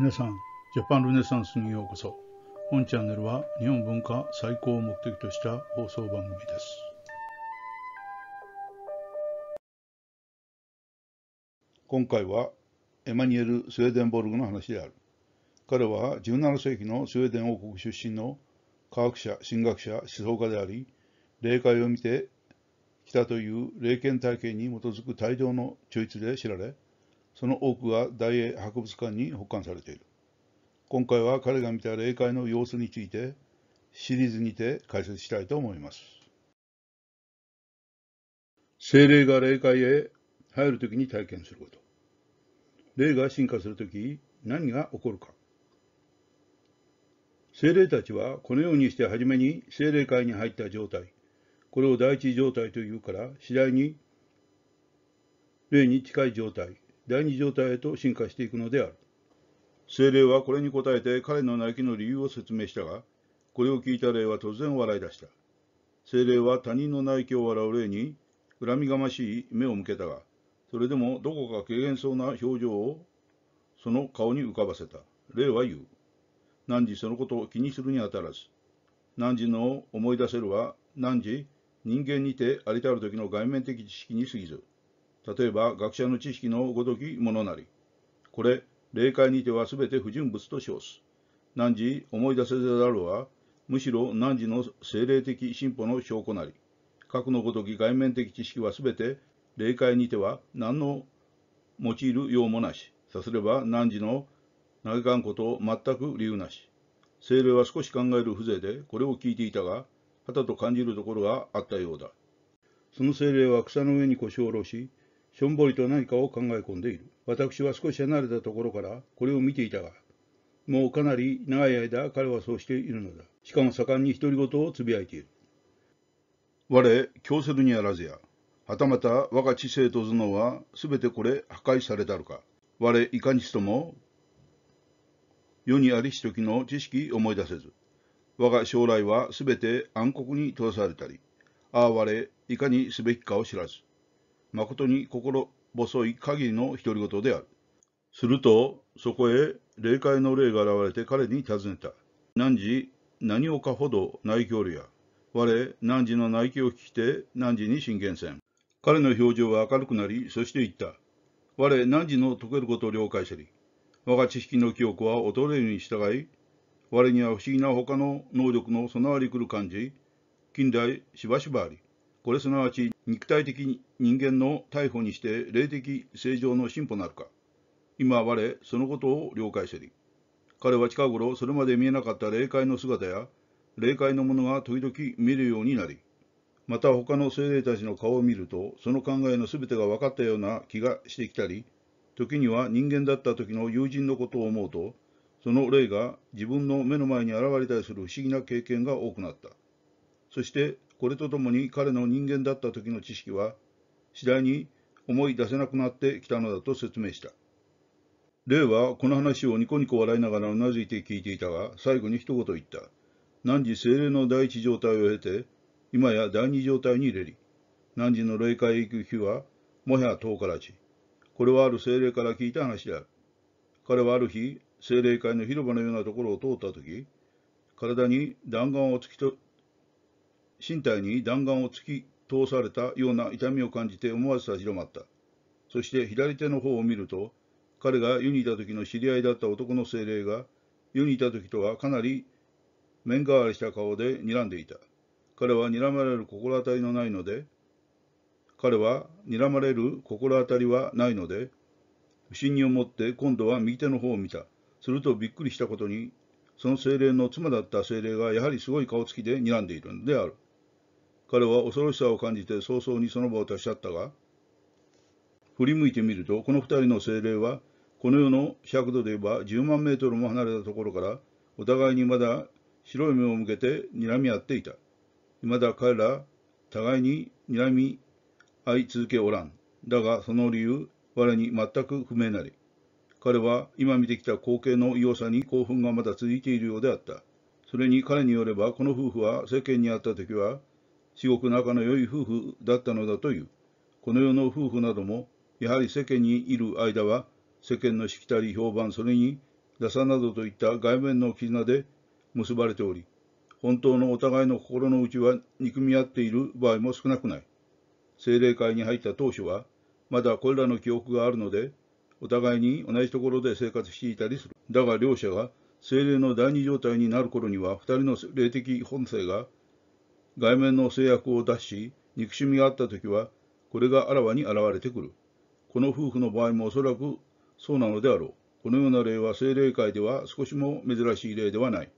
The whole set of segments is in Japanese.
皆さん、ジャパンルネサンスにようこそ。本チャンネルは日本文化最高を目的とした放送番組です。今回はエマニュエル・スウェーデンボルグの話である。彼は17世紀のスウェーデン王国出身の科学者、神学者、思想家であり、霊界を見てきたという霊験体系に基づく大量の著述で知られ、その多くが大英博物館に保管されている。今回は彼が見た霊界の様子についてシリーズにて解説したいと思います。精霊が霊界へ入るときに体験すること。霊が進化するとき何が起こるか。精霊たちはこのようにして初めに精霊界に入った状態、これを第一状態というから次第に霊に近い状態、第二状態へと進化していくのである。精霊はこれに応えて彼の泣きの理由を説明したが、これを聞いた霊は突然笑い出した。精霊は他人の泣きを笑う霊に、恨みがましい目を向けたが、それでもどこか軽減そうな表情をその顔に浮かばせた。霊は言う。汝そのことを気にするにあたらず。汝の思い出せるは、汝人間にてありたる時の外面的知識に過ぎず。例えば学者の知識のごときものなり。これ、霊界にては全て不純物と称す。汝思い出せざるは、むしろ汝の精霊的進歩の証拠なり。核のごとき外面的知識は全て霊界にては何の用いる用もなし。さすれば汝の嘆かんこと全く理由なし。精霊は少し考える風情でこれを聞いていたが、はたと感じるところがあったようだ。その精霊は草の上に腰を下ろし、しょんぼりと何かを考え込んでいる。私は少し離れたところからこれを見ていたが、もうかなり長い間彼はそうしているのだ。しかも盛んに独り言をつぶやいている。我、強せにあらずや。はたまた我が知性と頭脳は全てこれ破壊されたるか。我、いかにしとも、世にありし時の知識思い出せず。我が将来は全て暗黒に閉ざされたり、ああ我、いかにすべきかを知らず。誠に心細い限りの独り言である。すると、そこへ霊界の霊が現れて彼に尋ねた。汝、何をかほど内教るや。我、汝の内気を聞きて、汝に進言せん。彼の表情は明るくなり、そして言った。我、汝の解けることを了解せり。我が知識の記憶は衰えるに従い、我には不思議な他の能力の備わりくる感じ、近代しばしばあり。これすなわち肉体的人間の逮捕にして霊的正常の進歩なるか今我そのことを了解せり彼は近頃それまで見えなかった霊界の姿や霊界のものが時々見るようになりまた他の精霊たちの顔を見るとその考えの全てが分かったような気がしてきたり時には人間だった時の友人のことを思うとその霊が自分の目の前に現れたりする不思議な経験が多くなったそしてこれとともに彼の人間だった時の知識は次第に思い出せなくなってきたのだと説明した。霊はこの話をニコニコ笑いながらうなずいて聞いていたが、最後に一言言った。何時精霊の第一状態を経て、今や第二状態に入れり。何時の霊界へ行く日は、もはや遠からち。これはある精霊から聞いた話である。彼はある日、精霊界の広場のようなところを通った時、体に弾丸を突き身体に弾丸を突き通されたような痛みを感じて思わず立ち止まった。そして左手の方を見ると、彼が湯にいた時の知り合いだった男の精霊が、湯にいた時とはかなり面変わりした顔で睨んでいた。彼は睨まれる心当たりのないので、彼は睨まれる心当たりはないので、不審に思って今度は右手の方を見た。するとびっくりしたことに、その精霊の妻だった精霊がやはりすごい顔つきで睨んでいるのである。彼は恐ろしさを感じて早々にその場を立ち去ったが、振り向いてみると、この2人の精霊は、この世の100度で言えば10万メートルも離れたところから、お互いにまだ白い目を向けて睨み合っていた。まだ彼ら、互いに睨み合い続けおらん。だが、その理由、我に全く不明なり。彼は今見てきた光景の異様さに興奮がまだ続いているようであった。それに彼によれば、この夫婦は世間にあった時は、至極仲の良い夫婦だったのだという。この世の夫婦なども、やはり世間にいる間は、世間のしきたり評判、それに、打算などといった外面の絆で結ばれており、本当のお互いの心の内は憎み合っている場合も少なくない。精霊界に入った当初は、まだこれらの記憶があるので、お互いに同じところで生活していたりする。だが両者が精霊の第二状態になる頃には、二人の霊的本性が外面の制約を脱し、憎しみがあった時は、これがあらわに現れてくる。この夫婦の場合もおそらくそうなのであろう。このような例は精霊界では少しも珍しい例ではない。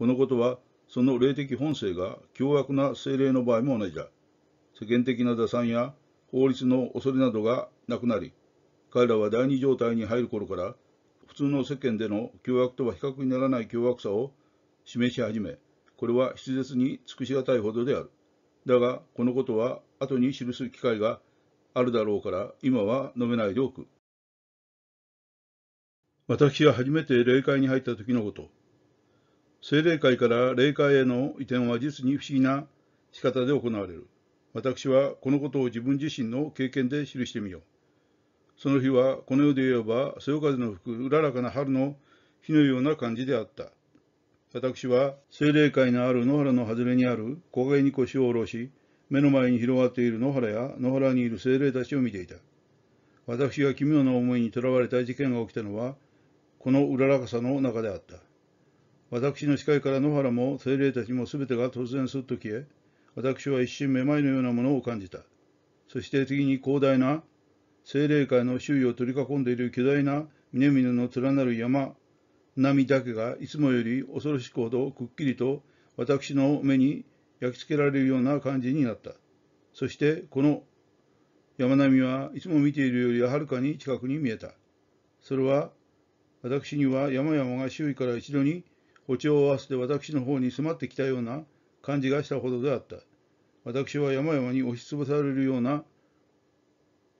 このことは、その霊的本性が凶悪な精霊の場合も同じだ。世間的な打算や法律の恐れなどがなくなり、彼らは第二状態に入る頃から、普通の世間での凶悪とは比較にならない凶悪さを示し始め、これは筆舌に尽くし難いほどである。だが、このことは後に記す機会があるだろうから、今は述べないでおく。私が初めて霊界に入った時のこと。精霊界から霊界への移転は実に不思議な仕方で行われる。私はこのことを自分自身の経験で記してみよう。その日はこの世で言えばそよ風の吹くうららかな春の日のような感じであった。私は精霊界のある野原の外れにある木陰に腰を下ろし、目の前に広がっている野原や野原にいる精霊たちを見ていた。私が奇妙な思いにとらわれた事件が起きたのは、このうららかさの中であった。私の視界から野原も精霊たちも全てが突然すっと消え、私は一瞬めまいのようなものを感じた。そして次に広大な精霊界の周囲を取り囲んでいる巨大な峰々の連なる山波だけがいつもより恐ろしいほどくっきりと私の目に焼き付けられるような感じになった。そしてこの山並みはいつも見ているよりははるかに近くに見えた。それは私には山々が周囲から一度に歩調を合わせて私の方に迫ってきたような感じがしたほどであった。私は山々に押しつぶされるような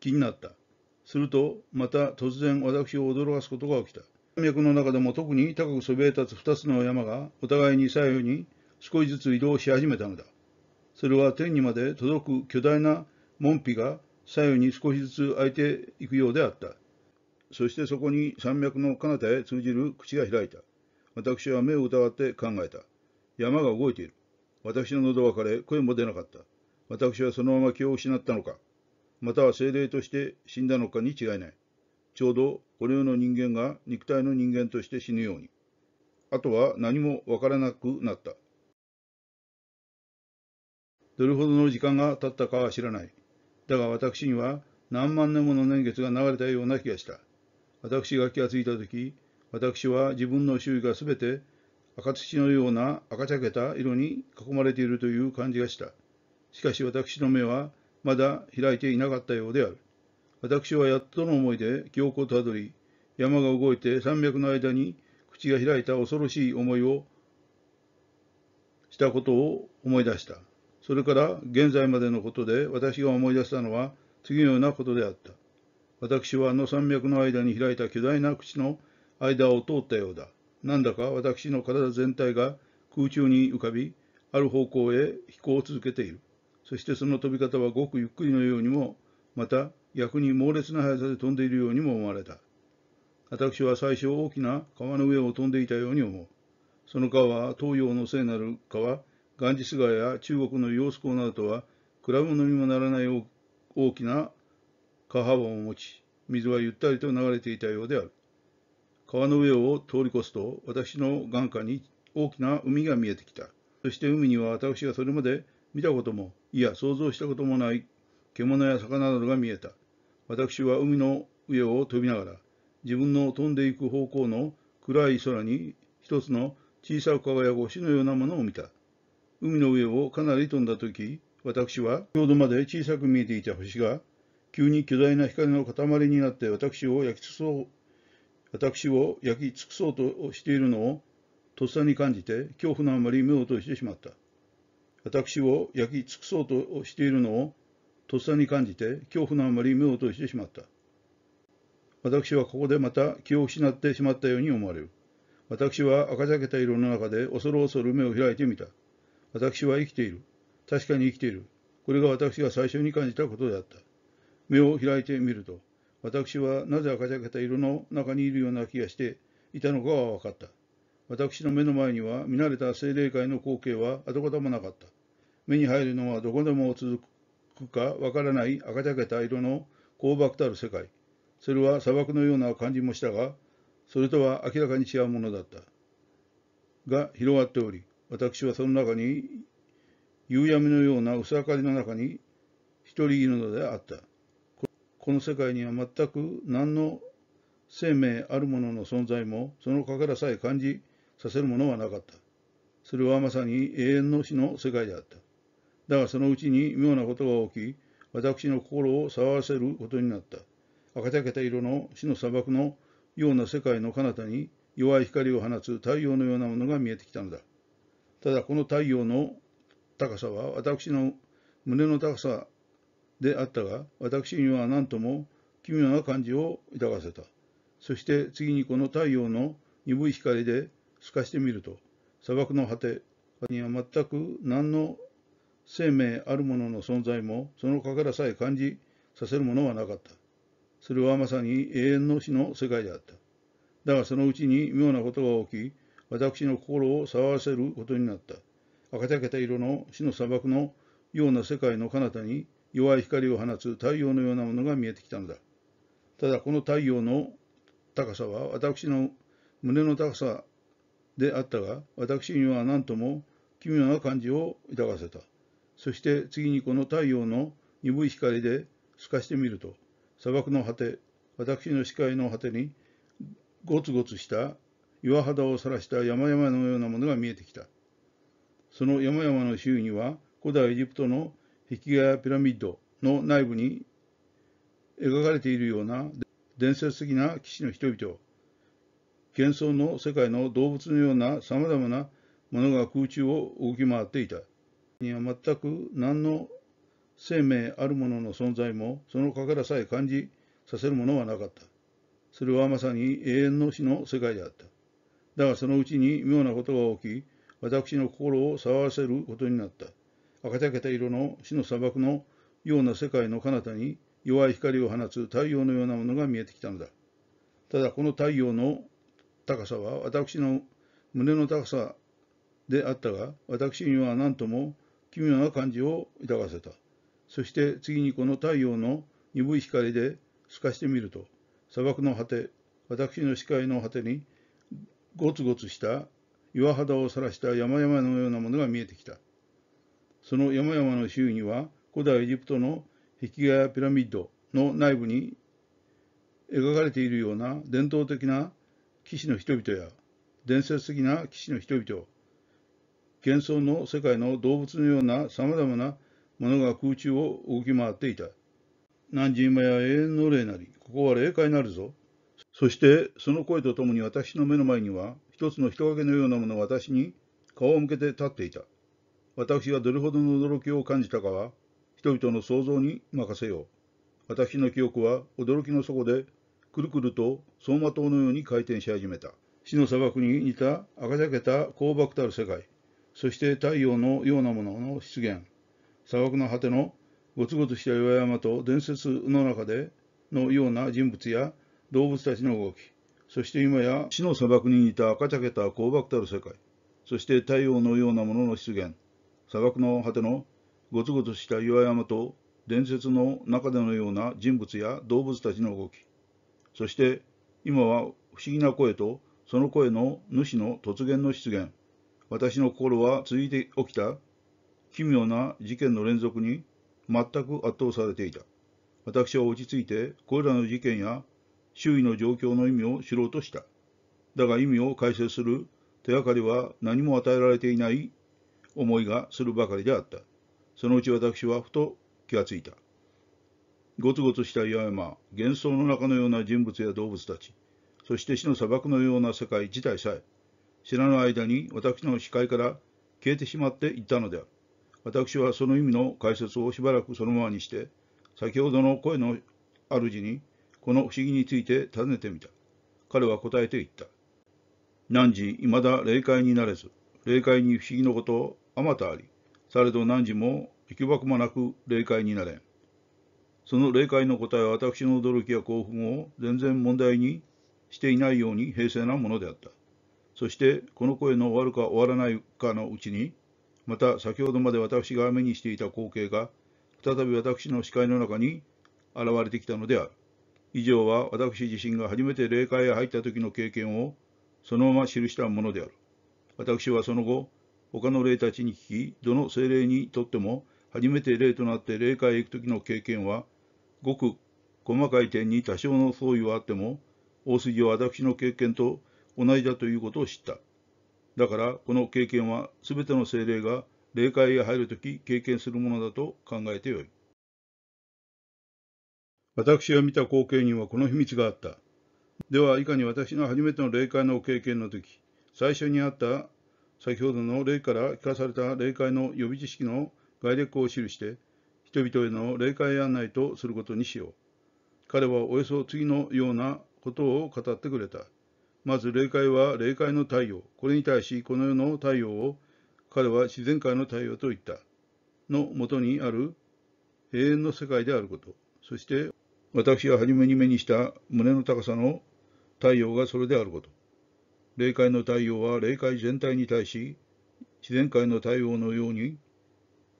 気になった。するとまた突然私を驚かすことが起きた。山脈の中でも特に高くそびえ立つ2つの山がお互いに左右に少しずつ移動し始めたのだ。それは天にまで届く巨大な門扉が左右に少しずつ開いていくようであった。そしてそこに山脈の彼方へ通じる口が開いた。私は目を疑って考えた。山が動いている。私の喉は枯れ、声も出なかった。私はそのまま気を失ったのか、または精霊として死んだのかに違いない。ちょうどこの世の人間が肉体の人間として死ぬように。あとは何もわからなくなった。どれほどの時間が経ったかは知らない。だが私には何万年もの年月が流れたような気がした。私が気がついた時、私は自分の周囲がすべて赤土のような赤茶けた色に囲まれているという感じがした。しかし私の目はまだ開いていなかったようである。私はやっとの思いで記憶をたどり、山が動いて山脈の間に口が開いた恐ろしい思いをしたことを思い出した。それから現在までのことで私が思い出したのは次のようなことであった。私はあの山脈の間に開いた巨大な口の間を通ったようだ。なんだか私の体全体が空中に浮かび、ある方向へ飛行を続けている。そしてその飛び方はごくゆっくりのようにも、また逆に猛烈な速さで飛んでいるようにも思われた。私は最初大きな川の上を飛んでいたように思う。その川は東洋の聖なる川、ガンジス川や中国の洋子港などとは比べ物にもならない大きな川幅を持ち、水はゆったりと流れていたようである。川の上を通り越すと、私の眼下に大きな海が見えてきた。そして海には私がそれまで見たことも、いや想像したこともない獣や魚などが見えた。私は海の上を飛びながら、自分の飛んでいく方向の暗い空に一つの小さく輝く星のようなものを見た。海の上をかなり飛んだ時、私は先ほどまで小さく見えていた星が、急に巨大な光の塊になって私を焼き尽くそう、私を焼き尽くそうとしているのをとっさに感じて恐怖のあまり目を閉じてしまった。私を焼き尽くそうとしているのをとっさに感じて恐怖のあまり目を落としてしまった。私はここでまた気を失ってしまったように思われる。私は赤ざけた色の中で恐る恐る目を開いてみた。私は生きている。確かに生きている。これが私が最初に感じたことであった。目を開いてみると、私はなぜ赤ゃけた色の中にいるような気がしていたのかは分かった。私の目の前には見慣れた精霊界の光景は跡形もなかった。目に入るのはどこでも続くくかわからない赤茶けた色の光漠たる世界。それは砂漠のような感じもしたが、それとは明らかに違うものだった。が広がっており、私はその中に、夕闇のような薄明かりの中に一人いるのであった。この世界には全く何の生命あるものの存在も、そのかからさえ感じさせるものはなかった。それはまさに永遠の死の世界であった。だがそのうちに妙なことが起き、私の心を騒がせることになった。赤茶けた色の死の砂漠のような世界の彼方に弱い光を放つ太陽のようなものが見えてきたのだ。ただこの太陽の高さは私の胸の高さであったが、私には何とも奇妙な感じを抱かせた。そして次にこの太陽の鈍い光で透かしてみると、砂漠の果てには全く何の生命あるものの存在もその欠かさえ感じさせるものはなかった。それはまさに永遠の死の世界であった。だがそのうちに妙なことが起き、私の心を騒がせることになった。赤茶けた色の死の砂漠のような世界の彼方に弱い光を放つ太陽のようなものが見えてきたのだ。ただこの太陽の高さは私の胸の高さであったが、私には何とも奇妙な感じを抱かせた。そして次にこの太陽の鈍い光で透かしてみると、砂漠の果て、私の視界の果てに、ゴツゴツした岩肌をさらした山々のようなものが見えてきた。その山々の周囲には、古代エジプトの壁画やピラミッドの内部に描かれているような伝説的な騎士の人々、幻想の世界の動物のような様々なものが空中を動き回っていた。には全く何の生命あるものの存在もそのかからさえ感じさせるものはなかった。それはまさに永遠の死の世界であった。だがそのうちに妙なことが起き、私の心を騒がせることになった。赤茶けた色の死の砂漠のような世界の彼方に弱い光を放つ太陽のようなものが見えてきたのだ。ただこの太陽の高さは私の胸の高さであったが、私には何とも奇妙な感じを抱かせた。そして次にこの太陽の鈍い光で透かしてみると、砂漠の果て、私の視界の果てに、ゴツゴツした岩肌をさらした山々のようなものが見えてきた。その山々の周囲には、古代エジプトの壁画やピラミッドの内部に描かれているような伝統的な騎士の人々や伝説的な騎士の人々幻想の世界の動物のような様々なものが空中を動き回っていた。何時今や永遠の霊なり、ここは霊界なるぞ。そしてその声とともに私の目の前には一つの人影のようなものが私に顔を向けて立っていた。私がどれほどの驚きを感じたかは人々の想像に任せよう。私の記憶は驚きの底でくるくると走馬灯のように回転し始めた。死の砂漠に似た赤じゃけた光漠たる世界。そして太陽のようなものの出現、砂漠の果てのゴツゴツした岩山と伝説の中でのような人物や動物たちの動き、そして今や死の砂漠に似た赤茶けた光爆たる世界、そして太陽のようなものの出現、砂漠の果てのゴツゴツした岩山と伝説の中でのような人物や動物たちの動き、そして今は不思議な声とその声の主の突然の出現、私の心は続いて起きた奇妙な事件の連続に全く圧倒されていた。私は落ち着いてこれらの事件や周囲の状況の意味を知ろうとした。だが意味を解説する手がかりは何も与えられていない思いがするばかりであった。そのうち私はふと気がついた。ゴツゴツした岩山、幻想の中のような人物や動物たち、そして死の砂漠のような世界自体さえ、知らぬ間に私の視界から消えてしまっていったのである。私はその意味の解説をしばらくそのままにして、先ほどの声の主にこの不思議について尋ねてみた。彼は答えていった。時いまだ霊界になれず、霊界に不思議のことあまたあり、されど何時も行き場もなく霊界になれん。その霊界の答えは私の驚きや興奮を全然問題にしていないように平静なものであった。そしてこの声の終わるか終わらないかのうちに、また先ほどまで私が目にしていた光景が、再び私の視界の中に現れてきたのである。以上は私自身が初めて霊界へ入った時の経験をそのまま記したものである。私はその後、他の霊たちに聞き、どの精霊にとっても初めて霊となって霊界へ行く時の経験は、ごく細かい点に多少の相違はあっても、大筋は私の経験と同じだということを知った。だから、この経験は全ての精霊が霊界へ入るとき経験するものだと考えてよい。私が見た光景にはこの秘密があった。では、以下に私の初めての霊界の経験の時、最初にあった先ほどの霊から聞かされた霊界の予備知識の概略を記して、人々への霊界案内とすることにしよう。彼はおよそ次のようなことを語ってくれた。まず霊界は霊界の太陽。これに対し、この世の太陽を彼は自然界の太陽と言った。のもとにある永遠の世界であること。そして、私が初めに目にした胸の高さの太陽がそれであること。霊界の太陽は霊界全体に対し、自然界の太陽のように、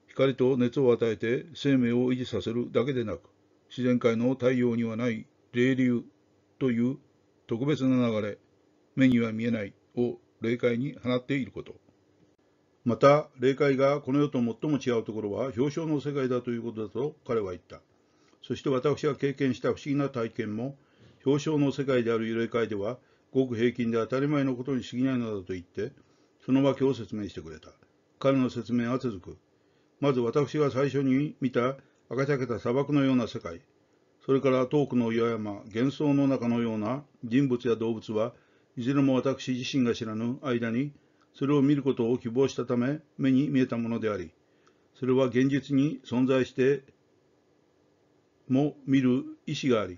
光と熱を与えて生命を維持させるだけでなく、自然界の太陽にはない霊流という特別な流れ、目には見えないを霊界に放っていること。また、霊界がこの世と最も違うところは表彰の世界だということだと彼は言った。そして私が経験した不思議な体験も、表彰の世界である霊界では、ごく平均で当たり前のことに過ぎないのだと言って、その訳を説明してくれた。彼の説明は続く。まず私が最初に見た赤茶けた砂漠のような世界、それから遠くの岩山、幻想の中のような人物や動物はいずれも私自身が知らぬ間に、それを見ることを希望したため、目に見えたものであり、それは現実に存在しても見る意志があり、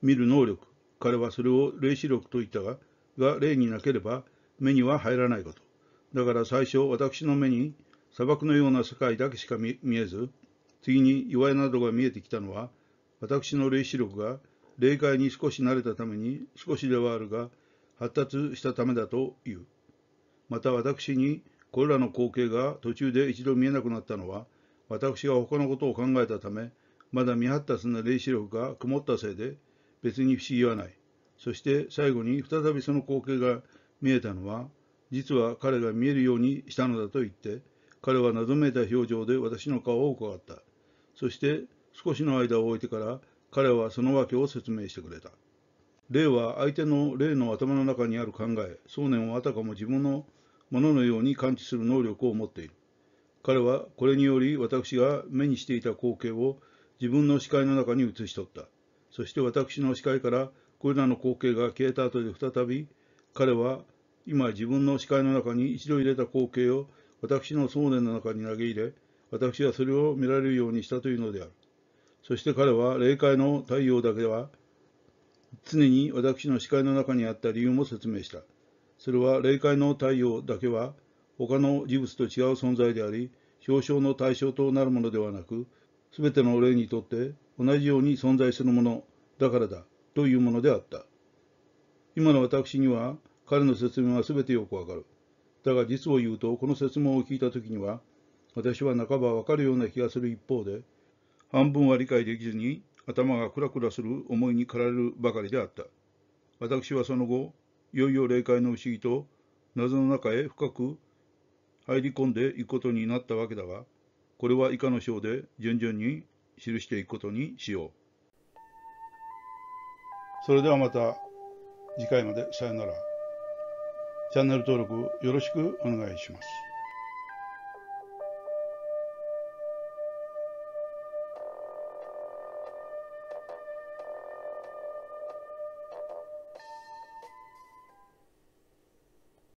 見る能力、彼はそれを霊視力と言ったが、が霊になければ目には入らないこと。だから最初、私の目に砂漠のような世界だけしか見えず、次に岩屋などが見えてきたのは、私の霊視力が霊界に少し慣れたために少しではあるが、発達したためだという。また私にこれらの光景が途中で一度見えなくなったのは、私が他のことを考えたため、まだ未発達な霊視力が曇ったせいで、別に不思議はない。そして最後に再びその光景が見えたのは、実は彼が見えるようにしたのだと言って、彼は謎めいた表情で私の顔を伺った。そして少しの間を置いてから、彼はその訳を説明してくれた。霊は相手の霊の頭の中にある考え、想念をあたかも自分のもののように感知する能力を持っている。彼はこれにより私が目にしていた光景を自分の視界の中に映し取った。そして私の視界からこれらの光景が消えた後で再び彼は今自分の視界の中に一度入れた光景を私の想念の中に投げ入れ、私はそれを見られるようにしたというのである。そして彼は霊界の太陽だけでは常に私の視界の中にあった理由も説明した。それは霊界の太陽だけは他の事物と違う存在であり、表彰の対象となるものではなく、すべての霊にとって同じように存在するものだからだというものであった。今の私には彼の説明はすべてよくわかる。だが実を言うと、この説問を聞いたときには、私は半ばわかるような気がする一方で、半分は理解できずに頭がクラクラする思いに駆られるばかりであった。私はその後、いよいよ霊界の不思議と謎の中へ深く入り込んでいくことになったわけだが、これは以下の章で順々に記していくことにしよう。それではまた次回までさよなら。チャンネル登録よろしくお願いします。